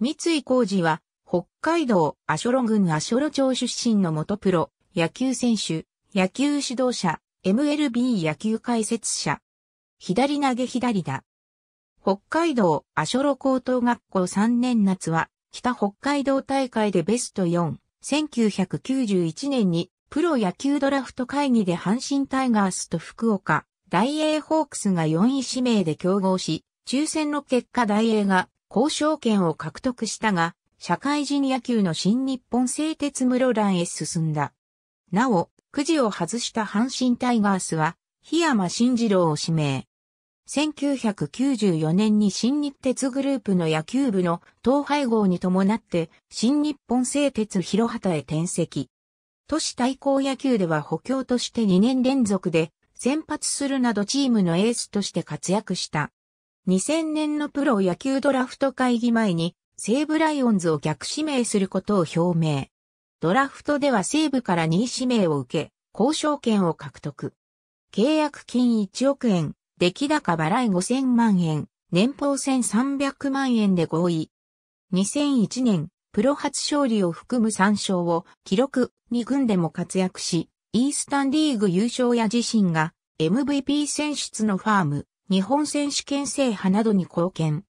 三井浩二は、北海道阿諸路郡阿ョ路町出身の元プロ、野球選手、野球指導者、MLB 野球解説者。左投げ左だ。北海道阿ョ路高等学校3年夏は、北北海道大会でベスト4、1991年に、プロ野球ドラフト会議で阪神タイガースと福岡、大英ホークスが4位指名で競合し、抽選の結果大英が交渉権を獲得したが、社会人野球の新日本製鉄室蘭へ進んだ。なお、くじを外した阪神タイガースは、檜山慎二郎を指名。1994年に新日鉄グループの野球部の統廃合に伴って新日本製鉄広畑へ転籍。都市対抗野球では補強として2年連続で先発するなどチームのエースとして活躍した。2000年のプロ野球ドラフト会議前に西武ライオンズを逆指名することを表明。ドラフトでは西武から2位指名を受け、交渉権を獲得。契約金1億円、出来高払い5000万円、年俸1300万円で合意。2001年、プロ初勝利を含む3勝を記録2軍でも活躍し、イースタンリーグ優勝や自身が MVP 選出のファーム、日本選手権制覇などに貢献。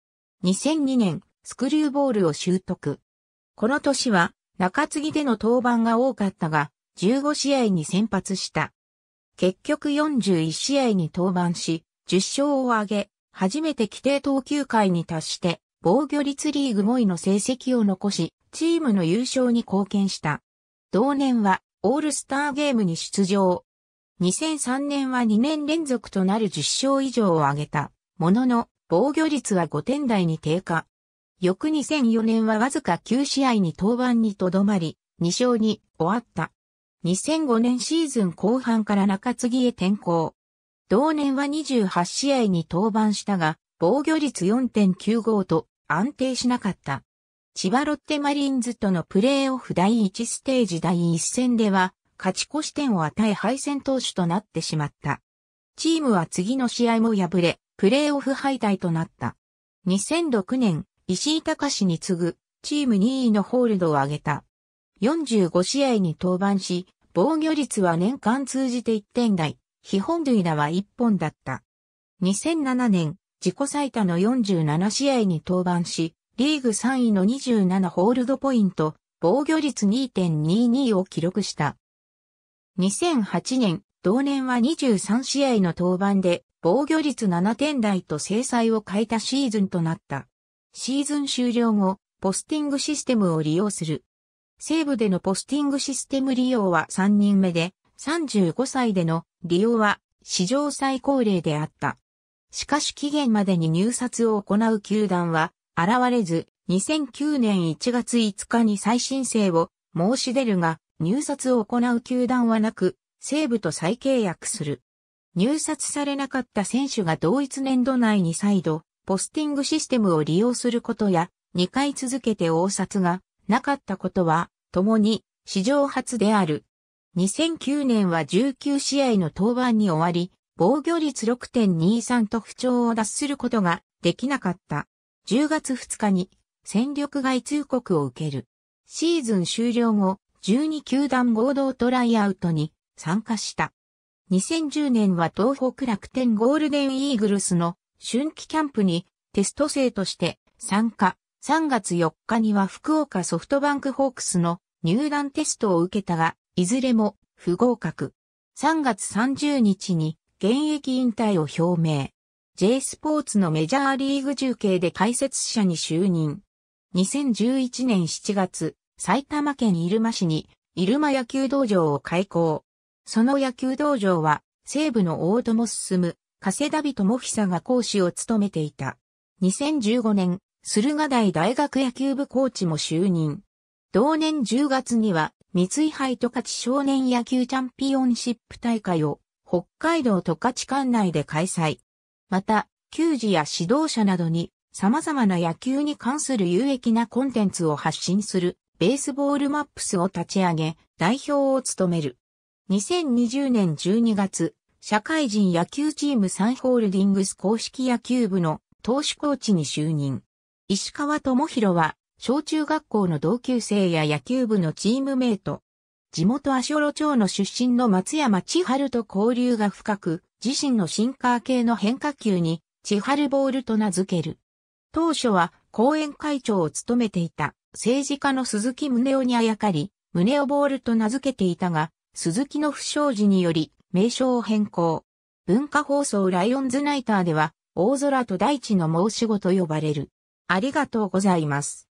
2002年、スクリューボールを習得。この年は、中継ぎでの登板が多かったが、15試合に先発した。結局41試合に登板し、10勝を挙げ、初めて規定投球回に達して、防御率リーグ5位の成績を残し、チームの優勝に貢献した。同年は、オールスターゲームに出場、2003年は2年連続となる10勝以上を挙げた、ものの、防御率は5点台に低下。翌2004年はわずか9試合に登板にとどまり、2勝に終わった。2005年シーズン後半から中継ぎへ転向。同年は28試合に登板したが、防御率4.95と安定しなかった。千葉ロッテマリーンズとのプレーオフ第1ステージ第1戦では勝ち越し点を与え敗戦投手となってしまった。チームは次の試合も敗れ、プレーオフ敗退となった。2006年、石井隆に次ぐ、チーム2位のホールドを挙げた。45試合に登板し、防御率は年間通じて1点台、基本塁打は1本だった。2007年、自己最多の47試合に登板し、リーグ3位の27ホールドポイント、防御率2.22を記録した。2008年、同年は23試合の登板で防御率7点台と制裁を変えたシーズンとなった。シーズン終了後、ポスティングシステムを利用する。西部でのポスティングシステム利用は3人目で、35歳での利用は史上最高齢であった。しかし期限までに入札を行う球団は現れず、2009年1月5日に再申請を申し出るが、入札を行う球団はなく、西武と再契約する。入札されなかった選手が同一年度内に再度、ポスティングシステムを利用することや、2回続けて応札がなかったことは、共に史上初である。2009年は19試合の登板に終わり、防御率6.23と不調を脱することができなかった。10月2日に戦力外通告を受ける。シーズン終了後、12球団合同トライアウトに参加した。2010年は東北楽天ゴールデンイーグルスの春季キャンプにテスト生として参加。3月4日には福岡ソフトバンクホークスの入団テストを受けたが、いずれも不合格。3月30日に現役引退を表明。J スポーツのメジャーリーグ中継で解説者に就任。2011年7月、埼玉県入間市に入間野球道場を開校。その野球道場は西部の大友進、加瀬田美智久が講師を務めていた。2015年、駿河台大学野球部コーチも就任。同年10月には、三井杯十勝少年野球チャンピオンシップ大会を北海道十勝管内で開催。また、球児や指導者などに様々な野球に関する有益なコンテンツを発信するベースボールマップスを立ち上げ、代表を務める。2020年12月、社会人野球チームサンホールディングス公式野球部の投手コーチに就任。石川智弘は、小中学校の同級生や野球部のチームメイト。地元足幌町の出身の松山千春と交流が深く、自身のシンカー系の変化球に、千春ボールと名付ける。当初は、講演会長を務めていた。政治家の鈴木宗男にあやかり、宗男ボールと名付けていたが、鈴木の不祥事により、名称を変更。文化放送ライオンズナイターでは、大空と大地の申し子と呼ばれる。ありがとうございます。